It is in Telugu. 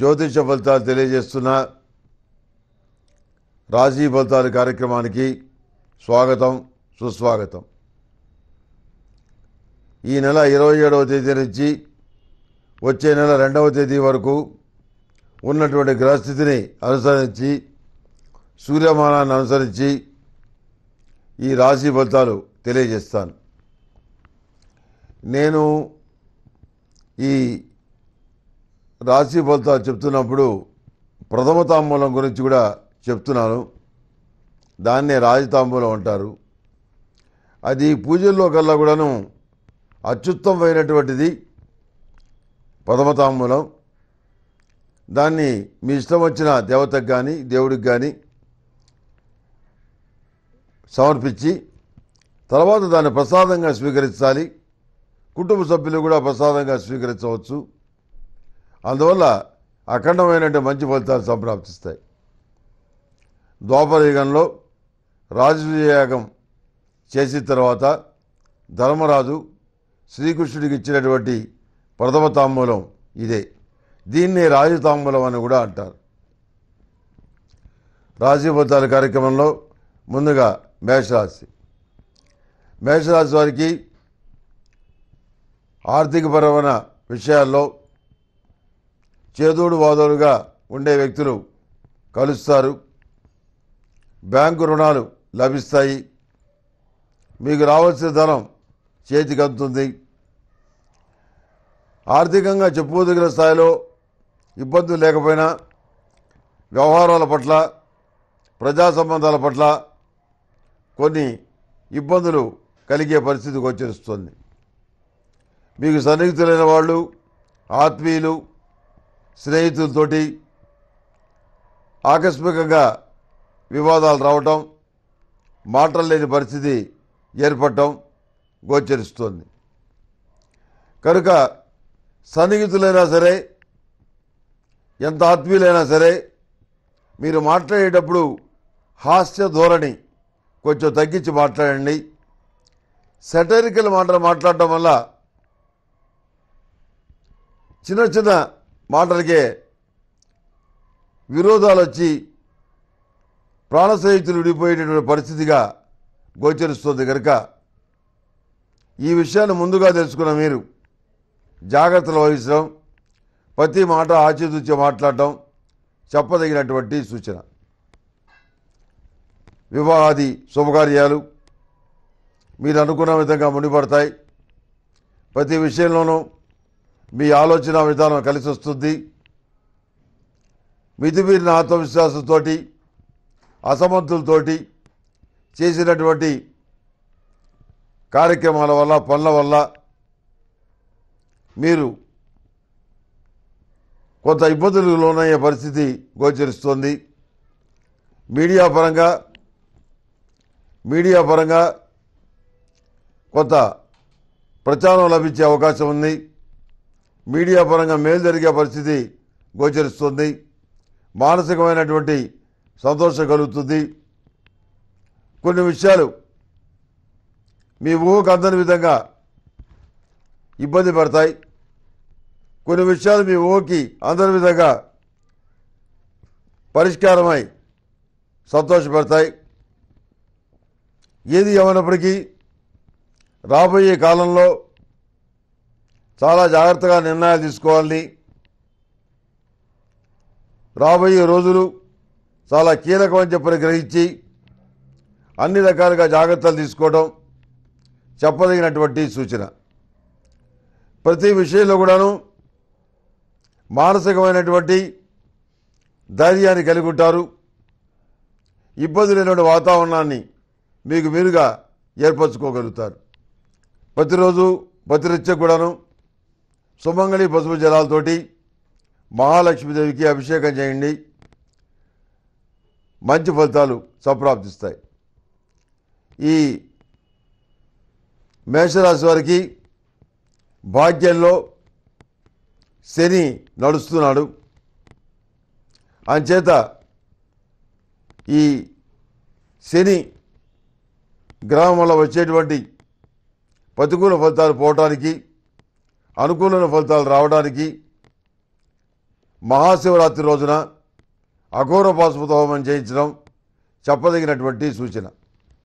జ్యోతిష ఫలితాలు తెలియజేస్తున్న రాజీ ఫలితాలు కార్యక్రమానికి స్వాగతం సుస్వాగతం ఈ నెల ఇరవై ఏడవ తేదీ నుంచి వచ్చే నెల రెండవ తేదీ వరకు ఉన్నటువంటి గ్రహస్థితిని అనుసరించి సూర్యమానాన్ని అనుసరించి ఈ రాశి ఫలితాలు తెలియజేస్తాను నేను ఈ రాశి ఫలితాలు చెప్తున్నప్పుడు ప్రథమ తాంబూలం గురించి కూడా చెప్తున్నాను దాన్నే రాజతాంబూలం అంటారు అది పూజల్లో కల్లా కూడాను అత్యుత్తమైనటువంటిది ప్రథమ తాంబూలం దాన్ని మీ ఇష్టం వచ్చిన దేవతకు కానీ దేవుడికి కానీ సమర్పించి తర్వాత దాన్ని ప్రసాదంగా స్వీకరించాలి కుటుంబ సభ్యులు కూడా ప్రసాదంగా స్వీకరించవచ్చు అందువల్ల అఖండమైనటువంటి మంచి ఫలితాలు సంప్రాప్తిస్తాయి ద్వాపరయుగంలో రాజయాగం చేసిన తర్వాత ధర్మరాజు శ్రీకృష్ణుడికి ఇచ్చినటువంటి ప్రథమ తాంబూలం ఇదే దీన్ని రాజతాంబూలం అని కూడా అంటారు రాజీపతాల కార్యక్రమంలో ముందుగా మేషరాశి మేషరాశి వారికి ఆర్థికపరమైన విషయాల్లో చేదోడు వాదోడుగా ఉండే వ్యక్తులు కలుస్తారు బ్యాంకు రుణాలు లభిస్తాయి మీకు రావాల్సిన ధనం చేతికి అందుతుంది ఆర్థికంగా చెప్పుకోదగిన స్థాయిలో ఇబ్బందులు లేకపోయినా వ్యవహారాల పట్ల ప్రజా సంబంధాల పట్ల కొన్ని ఇబ్బందులు కలిగే పరిస్థితికి వచ్చేస్తుంది మీకు సన్నిహితులైన వాళ్ళు ఆత్మీయులు స్నేహితులతోటి ఆకస్మికంగా వివాదాలు రావటం మాటలు లేని పరిస్థితి ఏర్పడటం గోచరిస్తోంది కనుక సన్నిహితులైనా సరే ఎంత ఆత్మీయులైనా సరే మీరు మాట్లాడేటప్పుడు హాస్య ధోరణి కొంచెం తగ్గించి మాట్లాడండి సెటరికల్ మాటలు మాట్లాడటం వల్ల చిన్న చిన్న మాటలకే విరోధాలు వచ్చి ప్రాణస్నేహితులు విడిపోయేటటువంటి పరిస్థితిగా గోచరిస్తుంది కనుక ఈ విషయాన్ని ముందుగా తెలుసుకున్న మీరు జాగ్రత్తలు వహించడం ప్రతి మాట ఆచితూచి మాట్లాడటం చెప్పదగినటువంటి సూచన వివాహాది శుభకార్యాలు మీరు అనుకున్న విధంగా ముడిపడతాయి ప్రతి విషయంలోనూ మీ ఆలోచన విధానం కలిసి వస్తుంది మితిమీరిన ఆత్మవిశ్వాసంతో అసమర్థులతోటి చేసినటువంటి కార్యక్రమాల వల్ల పనుల వల్ల మీరు కొంత ఇబ్బందులు లోనయ్యే పరిస్థితి గోచరిస్తోంది మీడియా పరంగా మీడియా పరంగా కొంత ప్రచారం లభించే అవకాశం ఉంది మీడియా పరంగా మేలు జరిగే పరిస్థితి గోచరిస్తుంది మానసికమైనటువంటి సంతోషం కలుగుతుంది కొన్ని విషయాలు మీ ఊహకు అందని విధంగా ఇబ్బంది పడతాయి కొన్ని విషయాలు మీ ఊహకి అందని విధంగా పరిష్కారమై సంతోషపడతాయి ఏది ఏమైనప్పటికీ రాబోయే కాలంలో చాలా జాగ్రత్తగా నిర్ణయాలు తీసుకోవాలి రాబోయే రోజులు చాలా కీలకమని చెప్పని గ్రహించి అన్ని రకాలుగా జాగ్రత్తలు తీసుకోవడం చెప్పదగినటువంటి సూచన ప్రతి విషయంలో కూడాను మానసికమైనటువంటి ధైర్యాన్ని కలిగి ఉంటారు ఇబ్బంది లేనటువంటి వాతావరణాన్ని మీకు మీరుగా ఏర్పరచుకోగలుగుతారు ప్రతిరోజు ప్రతినిత్యం కూడాను సుమంగళి పసుపు జలాలతోటి మహాలక్ష్మీదేవికి అభిషేకం చేయండి మంచి ఫలితాలు సంప్రాప్తిస్తాయి ఈ మేషరాశి వారికి భాగ్యంలో శని నడుస్తున్నాడు అంచేత ఈ శని గ్రామంలో వల్ల వచ్చేటువంటి ప్రతికూల ఫలితాలు పోవటానికి అనుకూలమైన ఫలితాలు రావడానికి మహాశివరాత్రి రోజున అఘోర పాశుపత హోమం చేయించడం చెప్పదగినటువంటి సూచన